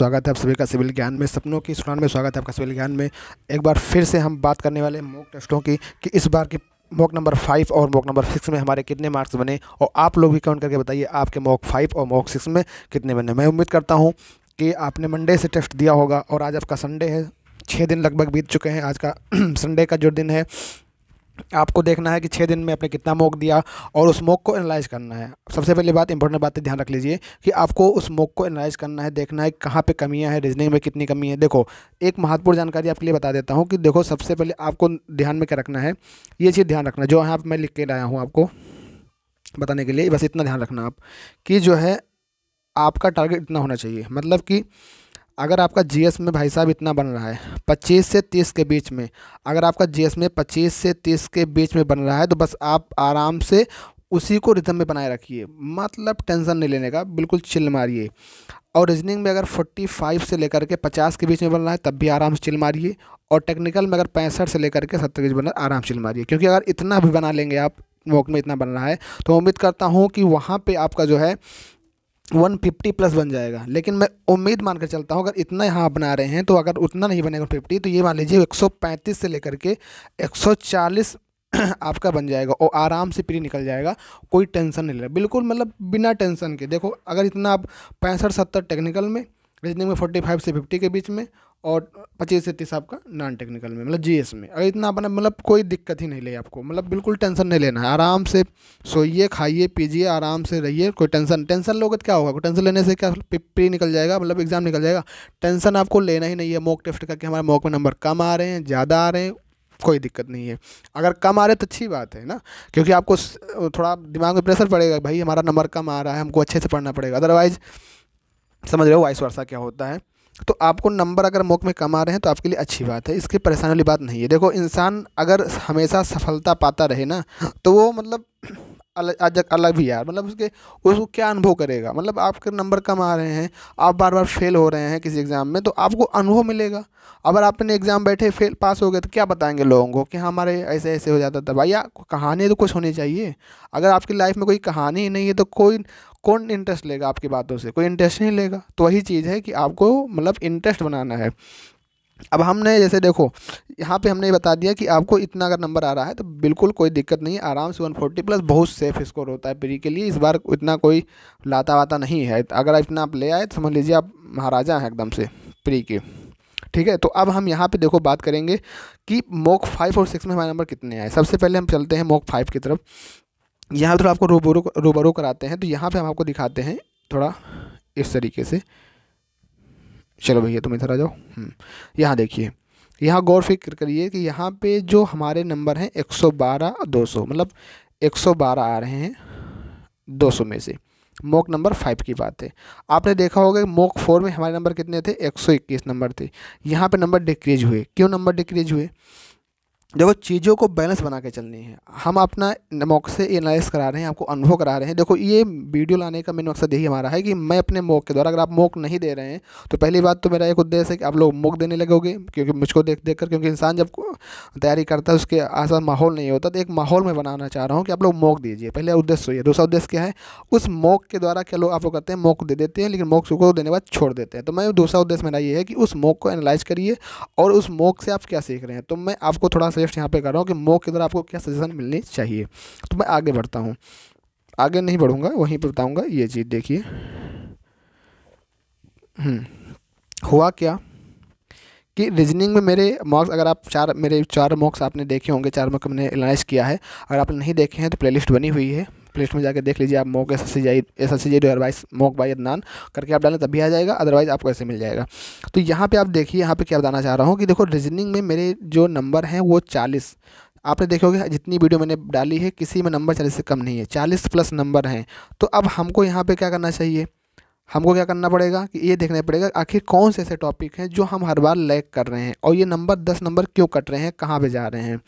स्वागत है आप सभी का सिविल ज्ञान में सपनों की सुनान में स्वागत है आपका सिविल ज्ञान में एक बार फिर से हम बात करने वाले मोक मॉक टेस्टों की कि इस बार की मॉक नंबर फाइव और मॉक नंबर सिक्स में हमारे कितने मार्क्स बने और आप लोग भी काउंट करके बताइए आपके मॉक फाइव और मॉक सिक्स में कितने बने मैं उम्मीद करता हूँ कि आपने मंडे से टेस्ट दिया होगा और आज आपका संडे है छः दिन लगभग बीत चुके हैं आज का संडे का जो दिन है आपको देखना है कि छः दिन में आपने कितना मोक दिया और उस मोक को एनालाइज करना है सबसे पहली बात इंपॉर्टेंट बातें ध्यान रख लीजिए कि आपको उस मोक को एनालाइज करना है देखना है कहाँ पे कमियाँ हैं रीजनिंग में कितनी कमी है देखो एक महत्वपूर्ण जानकारी आपके लिए बता देता हूँ कि देखो सबसे पहले आपको ध्यान में क्या रखना है ये चीज़ ध्यान रखना जो यहाँ मैं लिख के लाया हूँ आपको बताने के लिए बस इतना ध्यान रखना आप कि जो है आपका टारगेट इतना होना चाहिए मतलब कि अगर आपका जी में भाई साहब इतना बन रहा है पच्चीस से तीस के बीच में अगर आपका जी में पच्चीस से तीस के बीच में बन रहा है तो बस आप आराम से उसी को रिदम में बनाए रखिए मतलब टेंशन नहीं लेने का बिल्कुल चिल मारिए और रीजनिंग में अगर 45 से लेकर के 50 के बीच में बन रहा है तब भी आराम से चिल मारिए और टेक्निकल में अगर पैंसठ से लेकर के सत्तर के बीच बन रहा है आराम से चिल मारिए क्योंकि अगर इतना भी बना लेंगे आप वॉक में इतना बन रहा है तो उम्मीद करता हूँ कि वहाँ पर आपका जो है वन फिफ्टी प्लस बन जाएगा लेकिन मैं उम्मीद मानकर चलता हूँ अगर इतना यहाँ बना रहे हैं तो अगर उतना नहीं बनेगा फिफ्टी तो ये मान लीजिए 135 से लेकर के 140 आपका बन जाएगा और आराम से प्री निकल जाएगा कोई टेंशन नहीं लेगा बिल्कुल मतलब बिना टेंशन के देखो अगर इतना आप पैंसठ सत्तर टेक्निकल में रीजनिंग में फोर्टी फाइव से फिफ्टी के बीच में और पच्चीस से तीस आपका नॉन टेक्निकल में मतलब जीएस में अगर इतना अपना मतलब कोई दिक्कत ही नहीं ले आपको मतलब बिल्कुल टेंशन नहीं लेना है आराम से सोइए खाइए पीजिए आराम से रहिए कोई टेंशन टेंशन लोगे तो क्या होगा कोई टेंशन लेने से क्या प्री निकल जाएगा मतलब एग्ज़ाम निकल जाएगा टेंशन आपको लेना ही नहीं है मॉक टेस्ट करके हमारे मॉक में नंबर कम आ रहे हैं ज़्यादा आ रहे हैं कोई दिक्कत नहीं है अगर कम आ रहे तो अच्छी बात है ना क्योंकि आपको थोड़ा दिमाग में प्रेशर पड़ेगा भाई हमारा नंबर कम आ रहा है हमको अच्छे से पढ़ना पड़ेगा अदरवाइज़ समझ रहे हो वाइस वर्षा क्या होता है तो आपको नंबर अगर मौक में कम आ रहे हैं तो आपके लिए अच्छी बात है इसकी परेशानी वाली बात नहीं है देखो इंसान अगर हमेशा सफलता पाता रहे ना तो वो मतलब अलग अलग भी यार मतलब उसके उसको क्या अनुभव करेगा मतलब आपके नंबर कम आ रहे हैं आप बार बार फेल हो रहे हैं किसी एग्ज़ाम में तो आपको अनुभव मिलेगा अगर आपने एग्ज़ाम बैठे फेल पास हो गए तो क्या बताएंगे लोगों को कि हमारे ऐसे ऐसे हो जाता था भैया कहानी तो कुछ होनी चाहिए अगर आपकी लाइफ में कोई कहानी ही नहीं है तो कोई कौन इंटरेस्ट लेगा आपकी बातों से कोई इंटरेस्ट नहीं लेगा तो वही चीज़ है कि आपको मतलब इंटरेस्ट बनाना है अब हमने जैसे देखो यहाँ पे हमने बता दिया कि आपको इतना अगर नंबर आ रहा है तो बिल्कुल कोई दिक्कत नहीं है आराम से 140 प्लस बहुत सेफ स्कोर होता है प्री के लिए इस बार इतना कोई लाता वाता नहीं है अगर इतना आप ले आए तो समझ लीजिए आप महाराजा हैं एकदम से प्री के ठीक है तो अब हम यहाँ पे देखो बात करेंगे कि मोक फाइव और सिक्स में हमारे नंबर कितने आए सबसे पहले हम चलते हैं मोक फाइव की तरफ यहाँ थोड़ा आपको रूबरू रूबरू कराते हैं तो यहाँ पे हम आपको दिखाते हैं थोड़ा इस तरीके से चलो भैया तुम इधर आ जाओ हम्म, यहाँ देखिए यहाँ गौर फिक्र करिए कि यहाँ पे जो हमारे नंबर हैं 112 200 मतलब 112 आ रहे हैं 200 में से मोक नंबर फाइव की बात है आपने देखा होगा मोक फोर में हमारे नंबर कितने थे 121 नंबर थे यहाँ पे नंबर डिक्रीज हुए क्यों नंबर डिक्रीज हुए देखो चीज़ों को बैलेंस बना के चलनी है हम अपना मौक से एनालिस करा रहे हैं आपको अनुभव करा रहे हैं देखो ये वीडियो लाने का मेन मकसद यही हमारा है कि मैं अपने मौक के द्वारा अगर आप मौक नहीं दे रहे हैं तो पहली बात तो मेरा एक उद्देश्य है कि आप लोग मौक देने लगोगे क्योंकि मुझको देख देख कर क्योंकि इंसान जब तैयारी करता है उसके आस माहौल नहीं होता तो एक माहौल में बनाना चाह रहा हूँ कि आप लोग मौक दीजिए पहले उद्देश्य हो तो दूसरा उद्देश्य क्या है उस मौक के द्वारा क्या लोग आप लोग करते हैं मौक दे देते हैं लेकिन मौक को देने के बाद छोड़ देते हैं तो मैं दूसरा उद्देश्य मेरा ये है कि उस मौक को एनालाइज करिए और उस मौक से आप क्या सीख रहे हैं तो मैं आपको थोड़ा सा सजेस्ट यहाँ पे कर रहा हूँ कि मॉक के अंदर आपको क्या सजेशन मिलनी चाहिए तो मैं आगे बढ़ता हूँ आगे नहीं बढ़ूँगा वहीं पर बताऊँगा ये चीज़ देखिए हम्म, हुआ क्या कि रीजनिंग में मेरे मार्क्स अगर आप चार मेरे चार मार्क्स आपने देखे होंगे चार मार्क्स मैंने एनालाइज किया है अगर आपने नहीं देखे हैं तो प्लेलिस्ट बनी हुई है प्ले स्टोर में जाकर देख लीजिए आप मोक एस एस सी जाई एस एस सी जाई दो हज़ार बाई अदनान करके आप डालें तभी आ जाएगा अदरवाइज़ आपको ऐसे मिल जाएगा तो यहाँ पे आप देखिए यहाँ पे क्या बताना चाह रहा हूँ कि देखो रीजनिंग में मेरे जो नंबर हैं वो चालीस आपने देखोगे जितनी वीडियो मैंने डाली है किसी में नंबर चालीस से कम नहीं है चालीस प्लस नंबर हैं तो अब हमको यहाँ पर क्या करना चाहिए हमको क्या करना पड़ेगा कि ये देखना पड़ेगा आखिर कौन से ऐसे टॉपिक हैं जो हम हर बार लैग कर रहे हैं और ये नंबर दस नंबर क्यों कट रहे हैं कहाँ पर जा रहे हैं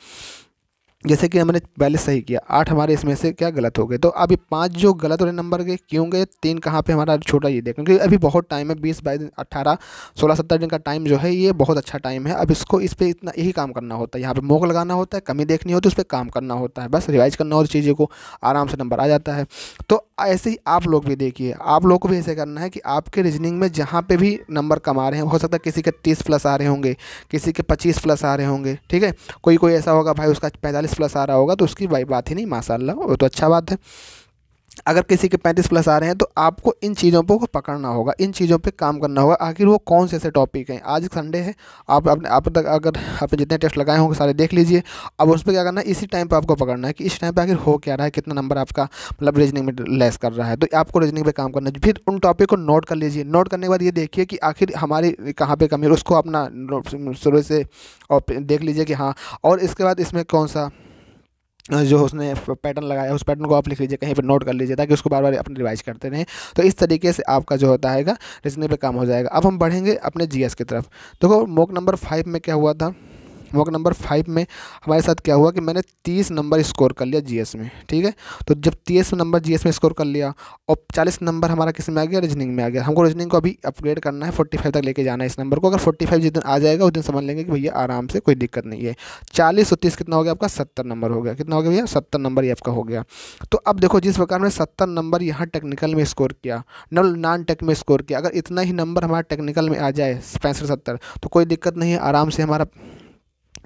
जैसे कि हमने पहले सही किया आठ हमारे इसमें से क्या गलत हो गए तो अभी पाँच जो गलत हो रहे नंबर के क्यों गए तीन कहाँ पे हमारा छोटा ये देख क्योंकि अभी बहुत टाइम है बीस बाईस दिन अट्ठारह सोलह सत्तर दिन का टाइम जो है ये बहुत अच्छा टाइम है अब इसको इस पर इतना यही काम करना होता है यहाँ पर मोक लगाना होता है कमी देखनी होती है उस पर काम करना होता है बस रिवाइज करना और चीज़ों को आराम से नंबर आ जाता है तो ऐसे ही आप लोग भी देखिए आप लोग को भी ऐसे करना है कि आपके रीजनिंग में जहाँ पर भी नंबर कमा रहे हैं हो सकता है किसी के तीस प्लस आ रहे होंगे किसी के पच्चीस प्लस आ रहे होंगे ठीक है कोई कोई ऐसा होगा भाई उसका पैंतालीस पैंतीस प्लस आ रहा होगा तो उसकी बात ही नहीं माशाला वो तो अच्छा बात है अगर किसी के पैंतीस प्लस आ रहे हैं तो आपको इन चीज़ों पर पकड़ना होगा इन चीज़ों पे काम करना होगा आखिर वो कौन से ऐसे टॉपिक हैं आज संडे है आप अपने आप तक अगर आपने जितने टेस्ट लगाए होंगे सारे देख लीजिए अब उस पर क्या करना है इसी टाइम पे आपको पकड़ना है कि इस टाइम पे आखिर हो क्या रहा है कितना नंबर आपका मतलब रीजनिंग में लेस कर रहा है तो आपको रीजनिंग पर काम करना है फिर उन टॉपिक को नोट कर लीजिए नोट करने के बाद ये देखिए कि आखिर हमारी कहाँ पर कमी है उसको अपना शुरू से देख लीजिए कि हाँ और इसके बाद इसमें कौन सा जो उसने पैटर्न लगाया उस पैटर्न को आप लिख लीजिए कहीं पर नोट कर लीजिए ताकि उसको बार बार अपने रिवाइज करते रहें तो इस तरीके से आपका जो होता है रिजनिंग पर काम हो जाएगा अब हम बढ़ेंगे अपने जी की तरफ देखो मोक नंबर फाइव में क्या हुआ था वॉक नंबर फाइव में हमारे साथ क्या हुआ कि मैंने तीस नंबर स्कोर कर लिया जीएस में ठीक है तो जब तीस नंबर जीएस में स्कोर कर लिया और चालीस नंबर हमारा किस में आ गया रीजनिंग में आ गया हमको रीजनिंग को अभी अपग्रेड करना है फोर्टी फाइव तक लेके जाना है इस नंबर को अगर फोर्टी फाइव जिस दिन आ जाएगा उस दिन समझ लेंगे कि भैया आराम से कोई दिक्कत नहीं है चालीस और तीस कितना हो गया आपका सत्तर नंबर हो गया कितना हो गया भैया सत्तर नंबर ही आपका हो गया तो अब देखो जिस प्रकार मैंने सत्तर नंबर यहाँ टेक्निकल में स्कोर किया नॉन टेक में स्कोर किया अगर इतना ही नंबर हमारा टेक्निकल में आ जाए पैंसठ सत्तर तो कोई दिक्कत नहीं है आराम से हमारा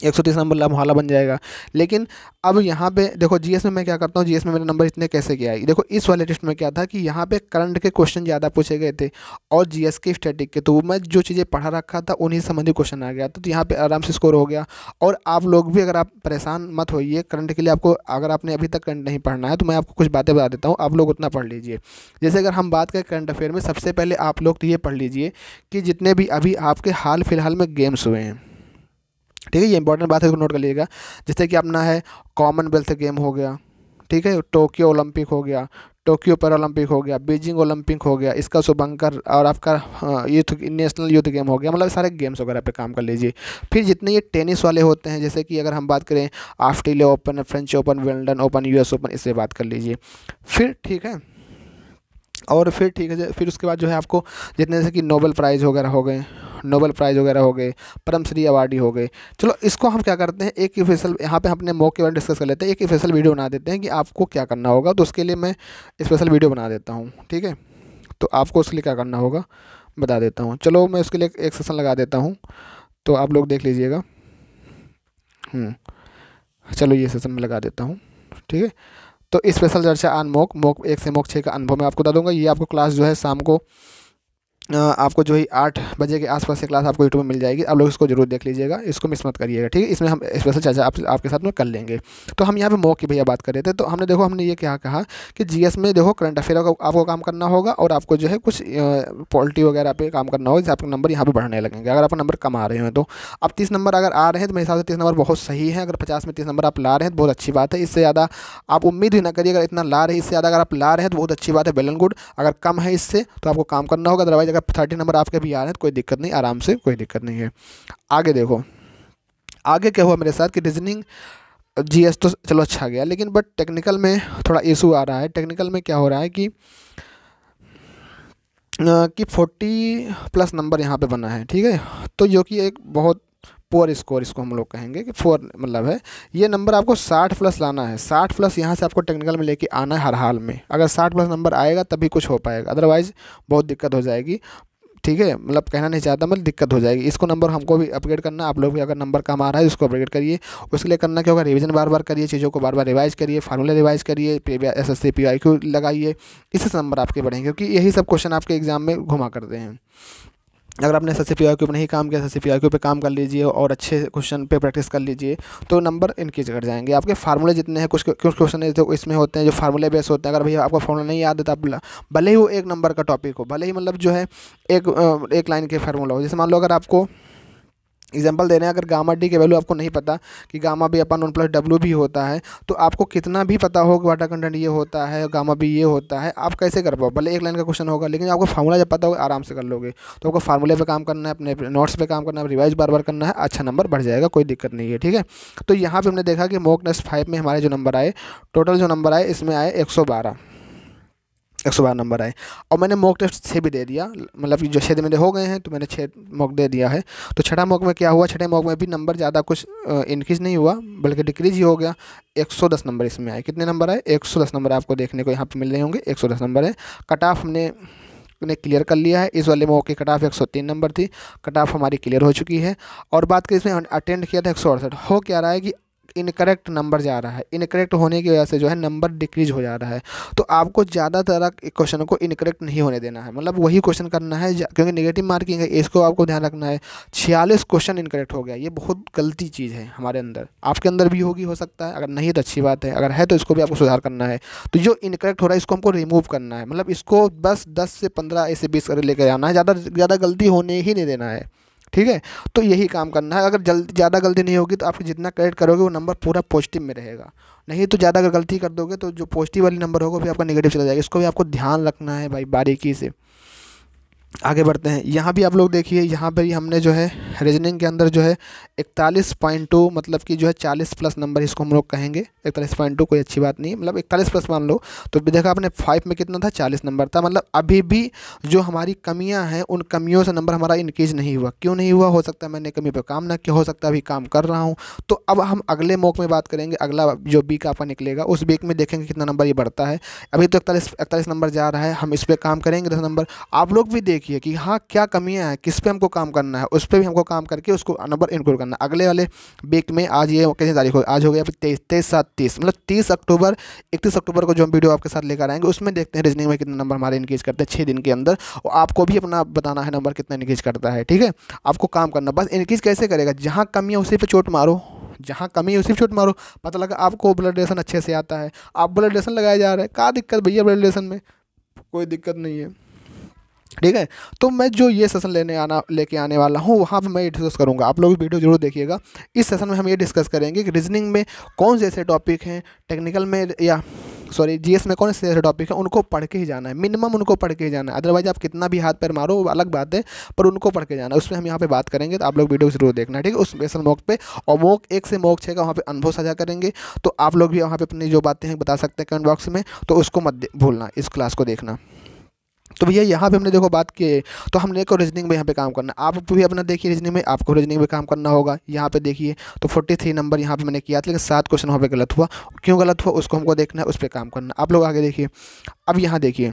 एक सौ तीस नंबर मोहला बन जाएगा लेकिन अब यहाँ पे देखो जीएस में मैं क्या करता हूँ जीएस में मेरा नंबर इतने कैसे गया देखो इस वाले टेस्ट में क्या था कि यहाँ पे करंट के क्वेश्चन ज़्यादा पूछे गए थे और जीएस के स्टैटिक के तो मैं जो चीज़ें पढ़ा रखा था उन्हीं संबंधी क्वेश्चन आ गया तो, तो यहाँ पर आराम से स्कोर हो गया और आप लोग भी अगर आप परेशान मत होइए करंट के लिए आपको अगर आपने अभी तक करंट नहीं पढ़ना है तो मैं आपको कुछ बातें बता देता हूँ आप लोग उतना पढ़ लीजिए जैसे अगर हम बात करें करंट अफेयर में सबसे पहले आप लोग तो ये पढ़ लीजिए कि जितने भी अभी आपके हाल फिलहाल में गेम्स हुए हैं ठीक है ये इंपॉर्टेंट बात है इसको नोट कर लीजिएगा जैसे कि अपना है कॉमनवेल्थ गेम हो गया ठीक है टोक्यो ओलंपिक हो गया टोक्यो पैरालंपिक हो गया बीजिंग ओलंपिक हो गया इसका शुभंकर और आपका यूथ नेशनल यूथ गेम हो गया मतलब सारे गेम्स वगैरह पे काम कर लीजिए फिर जितने ये टेनिस वाले होते हैं जैसे कि अगर हम बात करें Australia Open French Open Wimbledon Open US Open इससे बात कर लीजिए फिर ठीक है और फिर ठीक है फिर उसके बाद जो है आपको जितने जैसे कि नोबल प्राइज़ वगैरह हो गए नोबल प्राइज़ वगैरह हो गए परमश्री अवार्डी हो गए चलो इसको हम क्या करते हैं एक ऑफिशियल यहाँ पे हम अपने मौके पर डिस्कस कर लेते हैं एक ऑफिशियल वीडियो बना देते हैं कि आपको क्या करना होगा तो उसके लिए मैं स्पेशल वीडियो बना देता हूँ ठीक है तो आपको उसके लिए क्या करना होगा बता देता हूँ चलो मैं उसके लिए एक सेशन लगा देता हूँ तो आप लोग देख लीजिएगा हम्म, चलो ये सेशन मैं लगा देता हूँ ठीक है तो स्पेशल चर्चा अनमोक मोक मोक एक से मोक छः का अनुभव मैं आपको बता दूंगा ये आपको क्लास जो है शाम को आपको जो है आठ बजे के आसपास से क्लास आपको यूट्यूब में मिल जाएगी आप लोग इसको जरूर देख लीजिएगा इसको मिस मत करिएगा ठीक है इसमें हम स्पेशल चर्चा आप, आपके साथ में कर लेंगे तो हम यहाँ पे मॉक की भैया बात कर रहे थे तो हमने देखो हमने ये क्या कहा कि जीएस में देखो करंट अफेयर का आपको काम करना होगा और आपको जो है कुछ पॉलिटी वगैरह पर काम करना होगा जिससे आपके नंबर यहाँ पर बढ़ने लगेंगे अगर आप नंबर कम आ रहे हैं तो अब तीस नंबर अगर आ रहे हैं तो मेरे हिसाब से तीस नंबर बहुत सही है अगर पचास में तीस नंबर आप ला रहे हैं तो बहुत अच्छी बात है इससे ज़्यादा आप उम्मीद ही ना करिए अगर इतना ला रहे हैं इससे ज़्यादा अगर आप ला रहे हैं तो बहुत अच्छी बात है वेल एंड गुड अगर कम है इससे तो आपको काम करना होगा अदरवाइज अगर थर्टी नंबर आपके भी आ रहे हैं तो कोई दिक्कत नहीं आराम से कोई दिक्कत नहीं है आगे देखो आगे क्या हुआ मेरे साथ कि रीजनिंग जी तो चलो अच्छा गया लेकिन बट टेक्निकल में थोड़ा इशू आ रहा है टेक्निकल में क्या हो रहा है कि कि फोर्टी प्लस नंबर यहाँ पे बना है ठीक है तो जो कि एक बहुत पोअर स्कोर इसको हम लोग कहेंगे कि फोर मतलब है ये नंबर आपको साठ प्लस लाना है साठ प्लस यहाँ से आपको टेक्निकल में लेके आना है हर हाल में अगर साठ प्लस नंबर आएगा तभी कुछ हो पाएगा अदरवाइज़ बहुत दिक्कत हो जाएगी ठीक है मतलब कहना नहीं चाहता मतलब दिक्कत हो जाएगी इसको नंबर हमको भी अपग्रेड करना आप लोग भी अगर नंबर कम आ रहा है उसको अपग्रेड करिए उसके लिए करना क्या होगा रिवीजन बार बार करिए चीज़ों को बार बार रिवाइज करिए फार्मूला रिवाइज करिए S S C P I Q लगाइए इससे नंबर आपके बढ़ेंगे क्योंकि यही सब क्वेश्चन आपके एग्जाम में घुमा करते हैं अगर आपने एस एस के नहीं काम किया एस एस के काम कर लीजिए और अच्छे क्वेश्चन पे प्रैक्टिस कर लीजिए तो नंबर इनक्रीज कर जाएंगे आपके फार्मूले जितने हैं कुछ कुछ क्वेश्चन जो इसमें होते हैं जो फार्मूले बेस होते हैं अगर भैया आपको फार्मूला नहीं याद है तो आप भले ही वो एक नंबर का टॉपिक हो भले ही मतलब जो है एक एक लाइन के फार्मूला हो जैसे मान लो अगर आपको एग्जाम्पल दे रहे हैं अगर गामा डी के वैल्यू आपको नहीं पता कि गामा भी अपन वन प्लस डब्ल्यू भी होता है तो आपको कितना भी पता हो कि वाटर कंटेंट ये होता है गामा भी ये होता है आप कैसे कर पाओ भले एक लाइन का क्वेश्चन होगा लेकिन आपको फार्मूला जब पता होगा आराम से कर लोगे तो आपको फार्मूले पर काम करना है अपने नोट्स पर काम करना है रिवाइज बार बार करना है अच्छा नंबर बढ़ जाएगा कोई दिक्कत नहीं है ठीक है तो यहाँ पर हमने देखा कि मोक फाइव में हमारे जो नंबर आए टोटल जो नंबर आए इसमें आए एक एक सौ बारह नंबर आए और मैंने मॉक टेस्ट छः भी दे दिया मतलब जो छः मेरे हो गए हैं तो मैंने छः मॉक दे दिया है तो छठा मॉक में क्या हुआ छठे मॉक में भी नंबर ज़्यादा कुछ इंक्रीज़ नहीं हुआ बल्कि डिक्रीज ही हो गया एक सौ दस नंबर इसमें आए कितने नंबर आए एक सौ दस नंबर आपको देखने को यहाँ पर मिल रहे होंगे एक सौ दस नंबर है कट ऑफ हमने ने क्लियर कर लिया है इस वाले मौके कट ऑफ एक सौ तीन नंबर थी कट ऑफ हमारी क्लियर हो चुकी है और बात करें इसमें अटेंड किया था एक सौ अड़सठ हो क्या रहा है कि इनकरेक्ट नंबर जा रहा है इनकरेक्ट होने की वजह से जो है नंबर डिक्रीज हो जा रहा है तो आपको ज़्यादा तरह क्वेश्चन को इनकरेक्ट नहीं होने देना है मतलब वही क्वेश्चन करना है क्योंकि निगेटिव मार्किंग है इसको आपको ध्यान रखना है छियालीस क्वेश्चन इनकरेक्ट हो गया ये बहुत गलती चीज़ है हमारे अंदर आपके अंदर भी होगी हो सकता है अगर नहीं तो अच्छी बात है अगर है तो इसको भी आपको सुधार करना है तो जो इनकरेक्ट हो रहा है इसको हमको रिमूव करना है मतलब इसको बस दस से पंद्रह ऐसे बीस कर लेकर आना है ज़्यादा ज़्यादा गलती होने ही नहीं देना है ठीक है तो यही काम करना है अगर जल्दी ज़्यादा गलती नहीं होगी तो आप जितना क्रेडिट करोगे वो नंबर पूरा पॉजिटिव में रहेगा नहीं तो ज़्यादा अगर गलती कर दोगे तो जो पॉजिटिव वाली नंबर होगा भी आपका नेगेटिव चला जाएगा इसको भी आपको ध्यान रखना है भाई बारीकी से आगे बढ़ते हैं यहाँ भी आप लोग देखिए यहाँ पर ही हमने जो है रीजनिंग के अंदर जो है इकतालीस पॉइंट टू मतलब कि जो है चालीस प्लस नंबर इसको हम लोग कहेंगे इकतालीस पॉइंट टू कोई अच्छी बात नहीं मतलब इकतालीस प्लस मान लो तो भी देखा आपने फाइव में कितना था चालीस नंबर था मतलब अभी भी जो हमारी कमियाँ हैं उन कमियों से नंबर हमारा इनक्रीज नहीं हुआ क्यों नहीं हुआ हो सकता मैंने कमी पर काम ना किया हो सकता अभी काम कर रहा हूँ तो अब हम अगले मौक में बात करेंगे अगला जो बीक आपका निकलेगा उस बीक में देखेंगे कितना नंबर ये बढ़ता है अभी तो इकतालीस इकतालीस नंबर जा रहा है हम इस पर काम करेंगे दस नंबर आप लोग भी देखिए की है कि हाँ क्या कमियाँ हैं किस पे हमको काम करना है उस पर भी हमको काम करके उसको नंबर इंक्लूड करना है अगले वाले वीक में आज ये कैसे तारीख हो आज हो गया तेईस तेईस सात तीस मतलब तीस अक्टूबर इकतीस अक्टूबर को जो हम वीडियो आपके साथ लेकर आएंगे उसमें देखते हैं रीजनिंग में कितना नंबर हमारे इंक्रीज करते हैं छः दिन के अंदर और आपको भी अपना बताना है नंबर कितना इंक्रीज करता है ठीक है आपको काम करना बस इंक्रीज कैसे करेगा जहाँ कमी है उसी पर चोट मारो जहाँ कमी है उसी पर चोट मारो पता लगा आपको ब्लड रिलेशन अच्छे से आता है आप ब्लड रिलेशन लगाया जा रहा है क्या दिक्कत भैया ब्लड रिलेशन में कोई दिक्कत नहीं है ठीक है तो मैं जो ये सेशन लेने आना लेके आने वाला हूँ वहाँ पे मैं ये डिस्कस करूँगा आप लोग वीडियो जरूर देखिएगा इस सेशन में हम ये डिस्कस करेंगे कि रीजनिंग में कौन से ऐसे टॉपिक हैं टेक्निकल में या सॉरी जीएस में कौन से ऐसे टॉपिक हैं उनको पढ़ के ही जाना है मिनिमम उनको पढ़ के ही जाना है अदरवाइज आप कितना भी हाथ पैर मारो वो अलग बात है पर उनको पढ़ के जाना है उसमें हम यहाँ पर बात करेंगे तो आप लोग वीडियो जरूर देखना ठीक है उस स्पेशल मॉक पे और मौक एक से मौक छः का वहाँ पर अनुभव साझा करेंगे तो आप लोग भी वहाँ पर अपनी जो बातें हैं बता सकते हैं कमेंट बॉक्स में तो उसको मत भूलना इस क्लास को देखना तो भैया यहाँ पे हमने देखो बात की तो हमने को रीजनिंग में यहाँ पे काम करना आप भी अपना देखिए रीजनिंग में आपको रीजनिंग में काम करना होगा यहाँ पे देखिए तो 43 नंबर यहाँ पे मैंने किया था लेकिन सात क्वेश्चन वहाँ पे गलत हुआ क्यों गलत हुआ उसको हमको देखना है उस पर काम करना आप लोग आगे देखिए अब यहाँ देखिए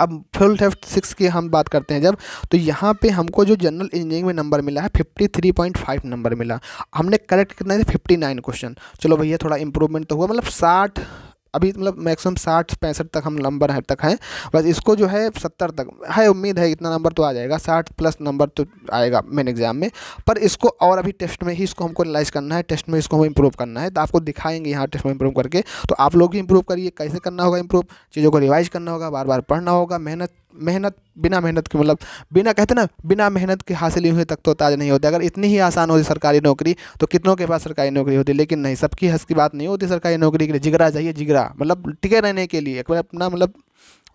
अब फुल थेफ्ट सिक्स की हम बात करते हैं जब तो यहाँ पे हमको जो जनरल इंजीनियरिंग में नंबर मिला है fifty three point five number मिला हमने करेक्ट कितना है फिफ्टी नाइन क्वेश्चन चलो भैया थोड़ा इंप्रूवमेंट तो हुआ मतलब साठ अभी मतलब मैक्सिमम साठ पैंसठ तक हम नंबर है तक हैं बस इसको जो है सत्तर तक है उम्मीद है इतना नंबर तो आ जाएगा साठ प्लस नंबर तो आएगा मेन एग्जाम में पर इसको और अभी टेस्ट में ही इसको हमको एनालाइज करना है टेस्ट में इसको हमें इम्प्रूव करना है तो आपको दिखाएंगे यहाँ टेस्ट में इंप्रूव करके तो आप लोग भी इंप्रूव करिए कैसे करना होगा इंप्रूव चीज़ों को रिवाइज करना होगा बार बार पढ़ना होगा मेहनत मेहनत बिना मेहनत के मतलब बिना कहते ना बिना मेहनत के हासिल हुए तक तो ताज नहीं होते अगर इतनी ही आसान होती सरकारी नौकरी तो कितनों के पास सरकारी नौकरी होती लेकिन नहीं सबकी हंस की बात नहीं होती सरकारी नौकरी के लिए जिगरा चाहिए जिगरा मतलब टिके रहने के लिए अपना मतलब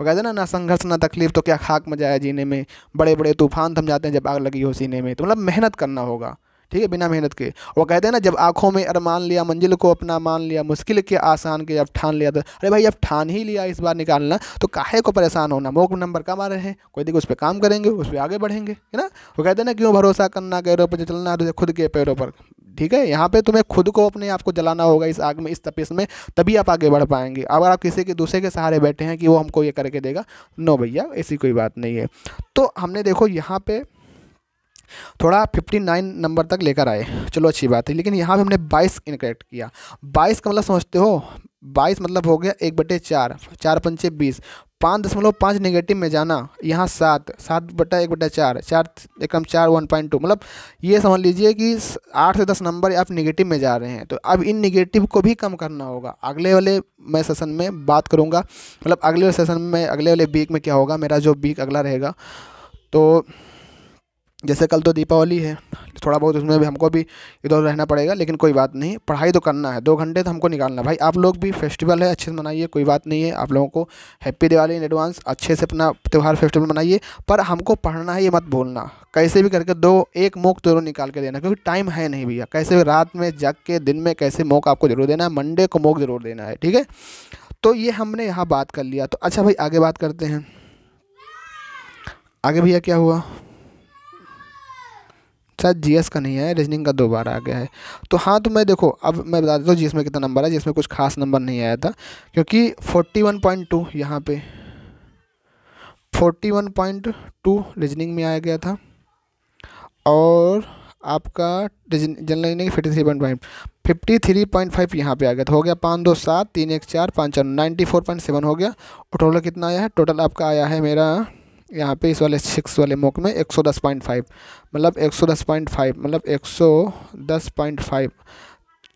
वो कहते हैं ना ना संघर्ष ना तकलीफ तो क्या खाक मजा है जीने में बड़े बड़े तूफान थम जाते हैं जब आग लगी हो सीने में तो मतलब मेहनत करना होगा ठीक है बिना मेहनत के वो कहते हैं ना जब आँखों में अरमान लिया मंजिल को अपना मान लिया मुश्किल के आसान के जब ठान लिया तो अरे भाई अब ठान ही लिया इस बार निकालना तो काहे को परेशान होना मोक नंबर कम आ रहे हैं कोई देखो उस पर काम करेंगे उस पर आगे बढ़ेंगे है ना वो कहते हैं ना क्यों भरोसा करना गैरों पर चलना तो खुद के पैरों पर ठीक है यहाँ पे तुम्हें खुद को अपने आप को जलाना होगा इस आग में इस तपिस में तभी आप आगे बढ़ पाएंगे अगर आप किसी के दूसरे के सहारे बैठे हैं कि वो हमको ये करके देगा नो भैया ऐसी कोई बात नहीं है तो हमने देखो यहाँ पे थोड़ा फिफ्टी नाइन नंबर तक लेकर आए चलो अच्छी बात है लेकिन यहाँ पर हमने बाईस इनकरेक्ट किया बाईस का मतलब समझते हो बाईस मतलब हो गया एक बटे चार चार पंचे बीस पाँच दशमलव पाँच निगेटिव में जाना यहाँ सात सात बटा एक बटा चार चार एकम चार वन पॉइंट टू मतलब ये समझ लीजिए कि आठ से दस नंबर आप निगेटिव में जा रहे हैं तो अब इन निगेटिव को भी कम करना होगा अगले वाले मैं सेशन में बात करूँगा मतलब अगले वाले सेशन में अगले वाले वीक में क्या होगा मेरा जो वीक अगला रहेगा तो जैसे कल तो दीपावली है थोड़ा बहुत उसमें भी हमको भी इधर रहना पड़ेगा लेकिन कोई बात नहीं पढ़ाई तो करना है दो घंटे तो हमको निकालना भाई आप लोग भी फेस्टिवल है अच्छे से मनाइए कोई बात नहीं है आप लोगों को हैप्पी दिवाली इन एडवांस अच्छे से अपना त्यौहार फेस्टिवल मनाइए पर हमको पढ़ना है ये मत भूलना कैसे भी करके दो एक मोक जरूर निकाल के देना क्योंकि टाइम है नहीं भैया कैसे भी रात में जग के दिन में कैसे मोक आपको जरूर देना है मंडे को मोक जरूर देना है ठीक है तो ये हमने यहाँ बात कर लिया तो अच्छा भाई आगे बात करते हैं आगे भैया क्या हुआ शायद जी का नहीं है रीजनिंग का दो बार आ गया है तो हाँ तो मैं देखो अब मैं बता देता हूँ जी में कितना नंबर है जिसमें कुछ खास नंबर नहीं आया था क्योंकि फोर्टी वन पॉइंट टू यहाँ पर forty one point two reasoning में आया गया था और आपका general reasoning fifty three point five fifty three point five यहाँ पर आ गया था हो गया पाँच दो सात तीन एक चार पाँच चार नाइन्टी फोर पॉइंट सेवन हो गया और टोटल कितना आया है टोटल आपका आया है मेरा यहाँ पे इस वाले सिक्स वाले मोक में एक सौ दस पॉइंट फाइव मतलब एक सौ दस पॉइंट फाइव मतलब एक सौ दस पॉइंट फाइव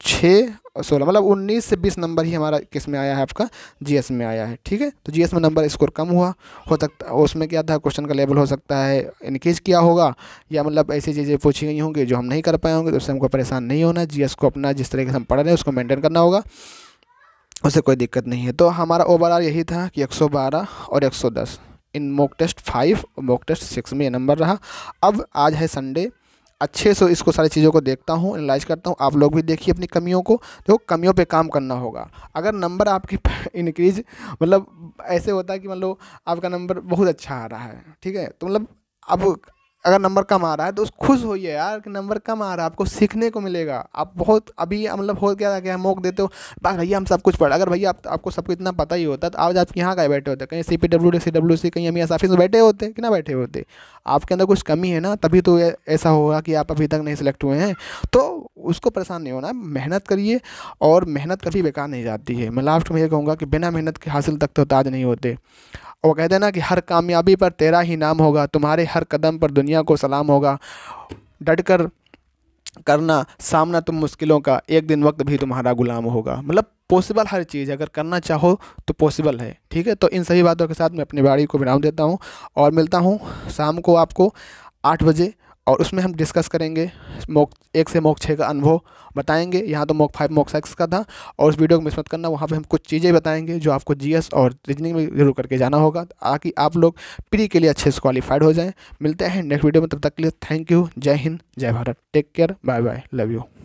छः और सोलह मतलब उन्नीस से बीस नंबर ही हमारा किस में आया है आपका जीएस में आया है ठीक है तो जीएस में नंबर स्कोर कम हुआ हो सकता उसमें क्या था क्वेश्चन का लेवल हो सकता है इनक्रीज किया होगा या मतलब ऐसी चीज़ें पूछी गई होंगी जो हम नहीं कर पाए होंगे तो उससे हमको परेशान नहीं होना जी को अपना जिस तरीके से हम पढ़ रहे हैं उसको मेनटेन करना होगा उससे कोई दिक्कत नहीं है तो हमारा ओवरऑल यही था कि 112 और 110 इन मॉक टेस्ट फाइव और मॉक टेस्ट सिक्स में ये नंबर रहा अब आज है संडे अच्छे से इसको सारी चीज़ों को देखता हूँ एनालाइज करता हूँ आप लोग भी देखिए अपनी कमियों को तो कमियों पे काम करना होगा अगर नंबर आपकी इनक्रीज मतलब ऐसे होता है कि मतलब आपका नंबर बहुत अच्छा आ रहा है ठीक है तो मतलब अब अगर नंबर कम आ रहा है तो उस खुश होइए यार कि नंबर कम आ रहा है आपको सीखने को मिलेगा आप बहुत अभी मतलब हो क्या क्या मौक देते हो बस भैया हम सब कुछ पढ़ा अगर भैया आप, आपको सब कुछ इतना पता ही होता तो आज आप यहाँ का बैठे होते कहीं C P W D C W C कहीं अमी ऑफिस e में बैठे होते कि ना बैठे होते आपके अंदर कुछ कमी है ना तभी तो ऐसा होगा कि आप अभी तक नहीं सिलेक्ट हुए हैं तो उसको परेशान नहीं होना मेहनत करिए और मेहनत कभी बेकार नहीं जाती है मैं लास्ट में ये कहूँगा कि बिना मेहनत के हासिल तक तो ताज नहीं होते और कहते हैं ना कि हर कामयाबी पर तेरा ही नाम होगा तुम्हारे हर कदम पर दुनिया को सलाम होगा डट कर करना सामना तुम मुश्किलों का एक दिन वक्त भी तुम्हारा गुलाम होगा मतलब पॉसिबल हर चीज़ अगर करना चाहो तो पॉसिबल है ठीक है तो इन सभी बातों के साथ मैं अपनी बाड़ी को विराम देता हूँ और मिलता हूँ शाम को आपको आठ बजे और उसमें हम डिस्कस करेंगे मोक एक से मोक छः का अनुभव बताएंगे यहाँ तो मोक फाइव मोक सिक्स का था और उस वीडियो को मिस मत करना वहाँ पे हम कुछ चीज़ें बताएंगे जो आपको जीएस और रीजनिंग में जरूर करके जाना होगा ताकि आप लोग प्री के लिए अच्छे से क्वालिफाइड हो जाएं मिलते हैं नेक्स्ट वीडियो में तब तक के लिए थैंक यू जय हिंद जय Bharat take care bye bye love you